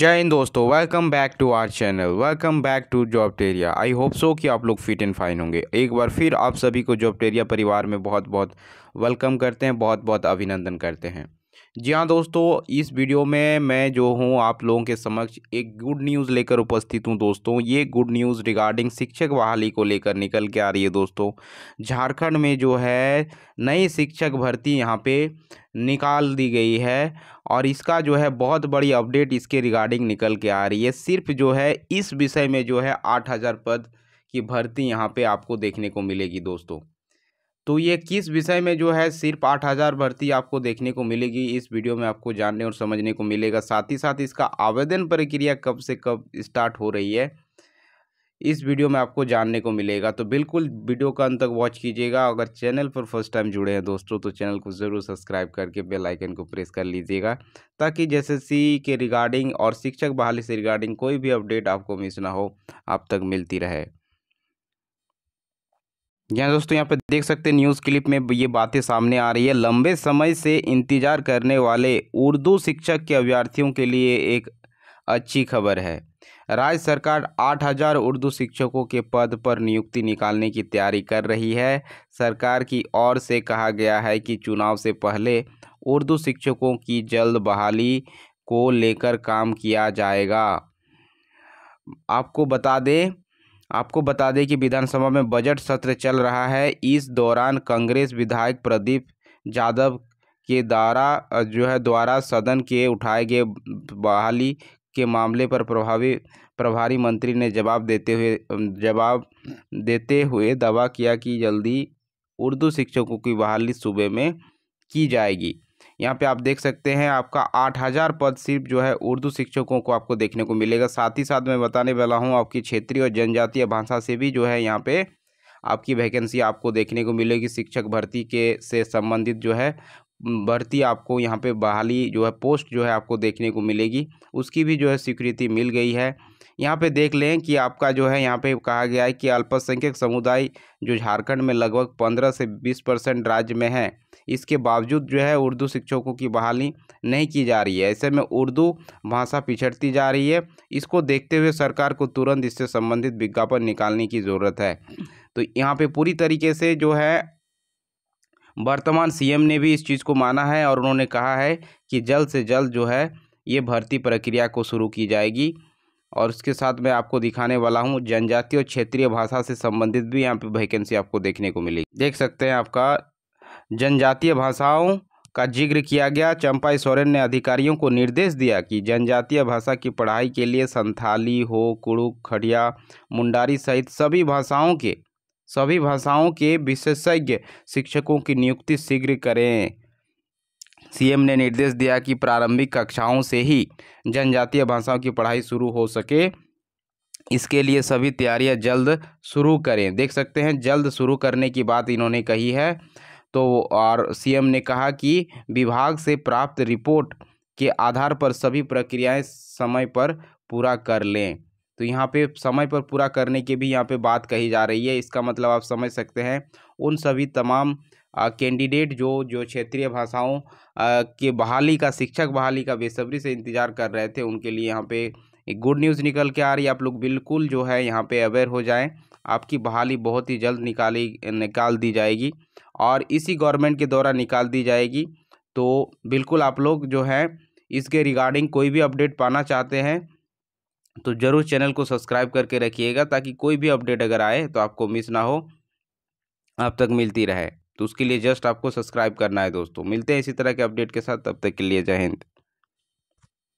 जय हिंद दोस्तों welcome back to our channel welcome back to job टेरिया आई होप सो कि आप लोग फिट एंड फाइन होंगे एक बार फिर आप सभी को जॉब टेरिया परिवार में बहुत बहुत वेलकम करते हैं बहुत बहुत अभिनंदन करते हैं जी हाँ दोस्तों इस वीडियो में मैं जो हूँ आप लोगों के समक्ष एक गुड न्यूज़ लेकर उपस्थित हूँ दोस्तों ये गुड न्यूज़ रिगार्डिंग शिक्षक बहाली को लेकर निकल के आ रही है दोस्तों झारखंड में जो है नई शिक्षक भर्ती यहाँ पे निकाल दी गई है और इसका जो है बहुत बड़ी अपडेट इसके रिगार्डिंग निकल के आ रही है सिर्फ जो है इस विषय में जो है आठ पद की भर्ती यहाँ पर आपको देखने को मिलेगी दोस्तों तो ये किस विषय में जो है सिर्फ आठ हज़ार भर्ती आपको देखने को मिलेगी इस वीडियो में आपको जानने और समझने को मिलेगा साथ ही साथ इसका आवेदन प्रक्रिया कब से कब स्टार्ट हो रही है इस वीडियो में आपको जानने को मिलेगा तो बिल्कुल वीडियो का अंत तक वॉच कीजिएगा अगर चैनल पर फर्स्ट टाइम जुड़े हैं दोस्तों तो चैनल को ज़रूर सब्सक्राइब करके बेल आइकन को प्रेस कर लीजिएगा ताकि जैसे सी के रिगार्डिंग और शिक्षक बहाली से रिगार्डिंग कोई भी अपडेट आपको मिस ना हो आप तक मिलती रहे यहाँ दोस्तों यहाँ पर देख सकते हैं न्यूज़ क्लिप में ये बातें सामने आ रही है लंबे समय से इंतज़ार करने वाले उर्दू शिक्षक के अभ्यर्थियों के लिए एक अच्छी खबर है राज्य सरकार 8000 उर्दू शिक्षकों के पद पर नियुक्ति निकालने की तैयारी कर रही है सरकार की ओर से कहा गया है कि चुनाव से पहले उर्दू शिक्षकों की जल्द बहाली को लेकर काम किया जाएगा आपको बता दें आपको बता दें कि विधानसभा में बजट सत्र चल रहा है इस दौरान कांग्रेस विधायक प्रदीप यादव के द्वारा जो है द्वारा सदन के उठाए गए बहाली के मामले पर प्रभावी प्रभारी मंत्री ने जवाब देते हुए जवाब देते हुए दावा किया कि जल्दी उर्दू शिक्षकों की बहाली सूबे में की जाएगी यहाँ पे आप देख सकते हैं आपका आठ हज़ार पद सिर्फ जो है उर्दू शिक्षकों को आपको देखने को मिलेगा साथ ही साथ मैं बताने वाला हूँ आपकी क्षेत्रीय और जनजातीय भाषा से भी जो है यहाँ पे आपकी वैकेंसी आपको देखने को मिलेगी शिक्षक भर्ती के से संबंधित जो है भर्ती आपको यहाँ पे बहाली जो है पोस्ट जो है आपको देखने को मिलेगी उसकी भी जो है स्वीकृति मिल गई है यहाँ पे देख लें कि आपका जो है यहाँ पे कहा गया है कि अल्पसंख्यक समुदाय जो झारखंड में लगभग पंद्रह से बीस परसेंट राज्य में है इसके बावजूद जो है उर्दू शिक्षकों की बहाली नहीं की जा रही है ऐसे में उर्दू भाषा पिछड़ती जा रही है इसको देखते हुए सरकार को तुरंत इससे संबंधित विज्ञापन निकालने की ज़रूरत है तो यहाँ पर पूरी तरीके से जो है वर्तमान सीएम ने भी इस चीज़ को माना है और उन्होंने कहा है कि जल्द से जल्द जो है ये भर्ती प्रक्रिया को शुरू की जाएगी और उसके साथ मैं आपको दिखाने वाला हूँ जनजातीय और क्षेत्रीय भाषा से संबंधित भी यहाँ पे वैकेंसी आपको देखने को मिली देख सकते हैं आपका जनजातीय भाषाओं का जिक्र किया गया चंपाई सोरेन ने अधिकारियों को निर्देश दिया कि जनजातीय भाषा की पढ़ाई के लिए संथाली हो कुड़ुक खड़िया मुंडारी सहित सभी भाषाओं के सभी भाषाओं के विशेषज्ञ शिक्षकों की नियुक्ति शीघ्र करें सीएम ने निर्देश दिया कि प्रारंभिक कक्षाओं से ही जनजातीय भाषाओं की पढ़ाई शुरू हो सके इसके लिए सभी तैयारियां जल्द शुरू करें देख सकते हैं जल्द शुरू करने की बात इन्होंने कही है तो और सीएम ने कहा कि विभाग से प्राप्त रिपोर्ट के आधार पर सभी प्रक्रियाएं समय पर पूरा कर लें तो यहाँ पे समय पर पूरा करने की भी यहाँ पे बात कही जा रही है इसका मतलब आप समझ सकते हैं उन सभी तमाम कैंडिडेट जो जो क्षेत्रीय भाषाओं के बहाली का शिक्षक बहाली का बेसब्री से इंतज़ार कर रहे थे उनके लिए यहाँ पे एक गुड न्यूज़ निकल के आ रही है आप लोग बिल्कुल जो है यहाँ पे अवेयर हो जाएं आपकी बहाली बहुत ही जल्द निकाली निकाल दी जाएगी और इसी गवर्नमेंट के द्वारा निकाल दी जाएगी तो बिल्कुल आप लोग जो है इसके रिगार्डिंग कोई भी अपडेट पाना चाहते हैं तो ज़रूर चैनल को सब्सक्राइब करके रखिएगा ताकि कोई भी अपडेट अगर आए तो आपको मिस ना हो आप तक मिलती रहे तो उसके लिए जस्ट आपको सब्सक्राइब करना है दोस्तों मिलते हैं इसी तरह के अपडेट के साथ तब तक के लिए जय हिंद